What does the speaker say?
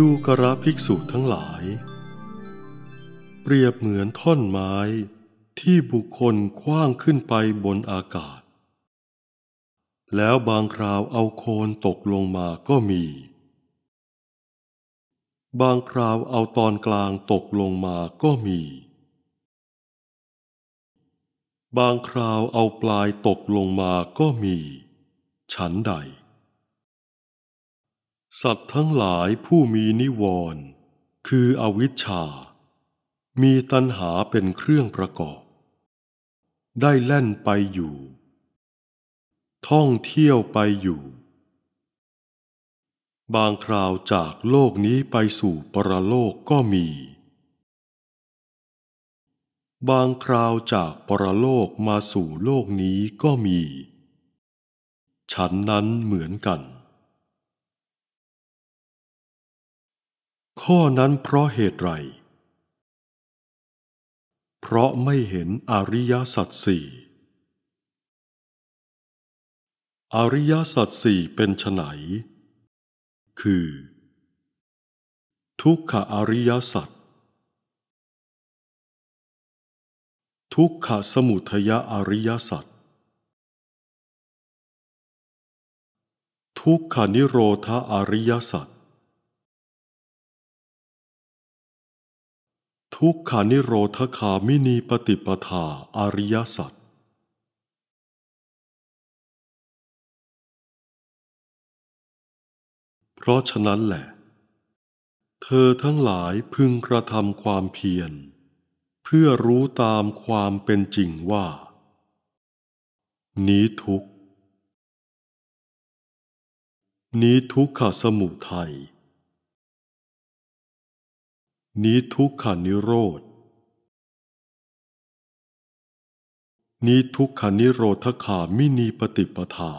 ดูกระภิกษุทั้งหลาย เปรียบเหมือนท่อนไม้ที่บุคคลคว้างขึ้นไปบนอากาศ แล้วบางคราวเอาโคนตกลงมาก็มี บางคราวเอาตอนกลางตกลงมาก็มี บางคราวเอาปลายตกลงมาก็มี ฉันใดสัตว์ทั้งหลายผู้มีนิวรณ์คืออวิชชา มีตัณหาเป็นเครื่องประกอบ ได้แล่นไปอยู่ ท่องเที่ยวไปอยู่ บางคราวจากโลกนี้ไปสู่ปรโลกก็มี บางคราวจากปรโลกมาสู่โลกนี้ก็มี ฉันนั้นเหมือนกันข้อนั้นเพราะเหตุไร เพราะไม่เห็นอริยสัจสี่อริยสัจสี่เป็นไฉนคือ ทุกขอริยสัจ ทุกขสมุทยอริยสัจ ทุกขนิโรธาอริยสัจทุกขานิโรธคามินีปฏิปทาอริยสัจเพราะฉะนั้นแหละ เธอทั้งหลายพึงกระทำความเพียรเพื่อรู้ตามความเป็นจริงว่านี้ทุกนี้ทุกขสมุทัยนี้ทุกขานิโรธนี้ทุกขานิโรธคามินีปฏิปทา